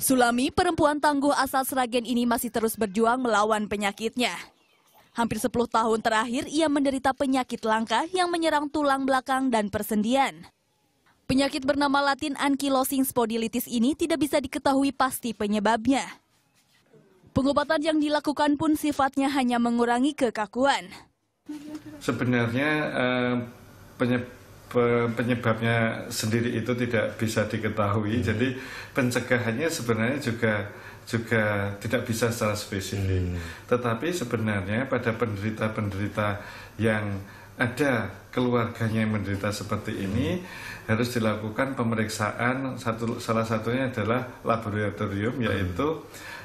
Sulami, perempuan tangguh asal Seragen ini masih terus berjuang melawan penyakitnya. Hampir 10 tahun terakhir, ia menderita penyakit langka yang menyerang tulang belakang dan persendian. Penyakit bernama latin ankylosing spondylitis ini tidak bisa diketahui pasti penyebabnya. Pengobatan yang dilakukan pun sifatnya hanya mengurangi kekakuan. Sebenarnya eh, penyebabnya sendiri itu tidak bisa diketahui. Hmm. Jadi pencegahannya sebenarnya juga juga tidak bisa secara spesifik. Hmm. Tetapi sebenarnya pada penderita-penderita yang ada keluarganya yang menderita seperti ini hmm. harus dilakukan pemeriksaan satu salah satunya adalah laboratorium hmm. yaitu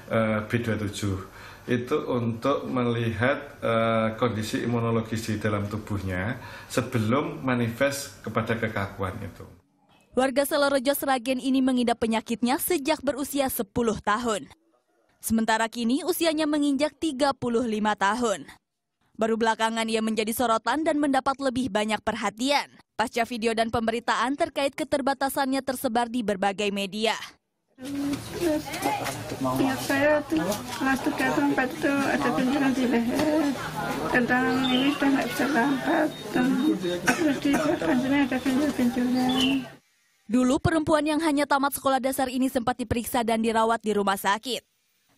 hmm. uh, B27 itu untuk melihat uh, kondisi imunologis di dalam tubuhnya sebelum manifest kepada kekakuan itu. Warga Selorejo Seragen ini mengidap penyakitnya sejak berusia 10 tahun. Sementara kini usianya menginjak 35 tahun. Baru belakangan ia menjadi sorotan dan mendapat lebih banyak perhatian. Pasca video dan pemberitaan terkait keterbatasannya tersebar di berbagai media. Ya, saya tuh datang, itu ada di leher tentang ini sudah nggak di ada Dulu perempuan yang hanya tamat sekolah dasar ini sempat diperiksa dan dirawat di rumah sakit.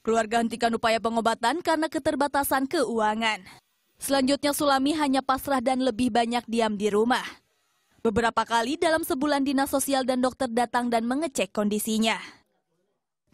Keluarga hentikan upaya pengobatan karena keterbatasan keuangan. Selanjutnya Sulami hanya pasrah dan lebih banyak diam di rumah. Beberapa kali dalam sebulan dinas sosial dan dokter datang dan mengecek kondisinya.